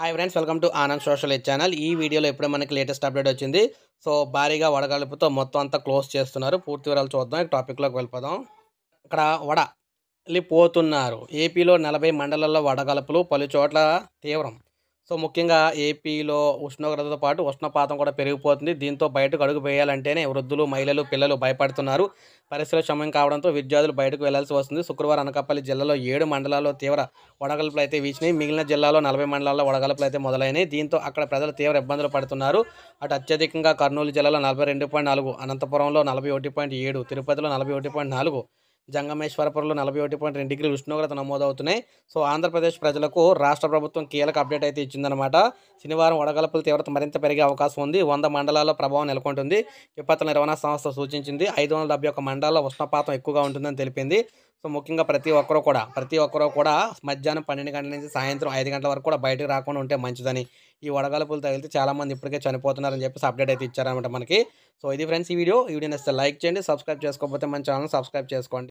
hi friends welcome to Anand social channel ఈ వీడియోలో ఇప్పుడే మనకి లేటెస్ట్ అప్డేట్ వచ్చింది సో భారీగా వడగలుపుతో మొత్తం అంతా క్లోజ్ చేస్తున్నారు పూర్తి వివరాలు చూద్దాం టాపిక్లోకి వెళ్ళిపోదాం ఇక్కడ వడ పోతున్నారు ఏపీలో నలభై మండలాల్లో వడగలుపులు పలు చోట్ల తీవ్రం సో ముఖ్యంగా ఏపీలో ఉష్ణోగ్రతతో పాటు ఉష్ణపాతం కూడా పెరిగిపోతుంది దీంతో బయటకు అడుగు వేయాలంటేనే వృద్ధులు మహిళలు పిల్లలు భయపడుతున్నారు పరిస్థితులు క్షమం కావడంతో విద్యార్థులు బయటకు వెళ్లాల్సి వస్తుంది శుక్రవారం అనకాపల్లి జిల్లాలో ఏడు మండలాల్లో తీవ్ర వడగల్పులు అయితే వీచినాయి మిగిలిన జిల్లాలో నలభై మండలాల్లో వడగల్పులు అయితే మొదలైనాయి దీంతో అక్కడ ప్రజలు తీవ్ర ఇబ్బందులు పడుతున్నారు అటు అత్యధికంగా కర్నూలు జిల్లాలో నలభై అనంతపురంలో నలభై తిరుపతిలో నలభై జంగమేశ్వరపురంలో నలభై ఒకటి పాయింట్ రెండు డిగ్రీలు ఉష్ణోగ్రత నమోదవుతున్నాయి సో ఆంధ్రప్రదేశ్ ప్రజలకు రాష్ట్ర ప్రభుత్వం కీలక అప్డేట్ అయితే ఇచ్చిందనమాట శనివారం వడగలపుల తీవ్రత మరింత పెరిగే అవకాశం ఉంది వంద మండలాల్లో ప్రభావం నెలకొంటుంది విపత్తుల నిర్వహణ సంస్థ సూచించింది ఐదు వందల డెబ్బై ఒక మండలాల్లో ఉష్ణపాతం ఎక్కువగా ఉంటుందని తెలిపింది సో ముఖ్యంగా ప్రతి ఒక్కరూ కూడా ప్రతి ఒక్కరూ కూడా మధ్యాహ్నం పన్నెండు గంటల నుంచి సాయంత్రం ఐదు గంటల వరకు కూడా బయటకు రాకుండా ఉంటే మంచిదని ఈ వడగాలపులు తగిలితే చాలామంది ఇప్పటికే చనిపోతున్నారని చెప్పేసి అప్డేట్ అయితే ఇచ్చారనమాట మనకి సో ఇది ఫ్రెండ్స్ ఈ వీడియో ఈ వీడియో నచ్చితే లైక్ చేయండి సబ్స్క్రైబ్ చేసుకోకపోతే మన ఛానల్ సబ్స్క్రైబ్ చేసుకోండి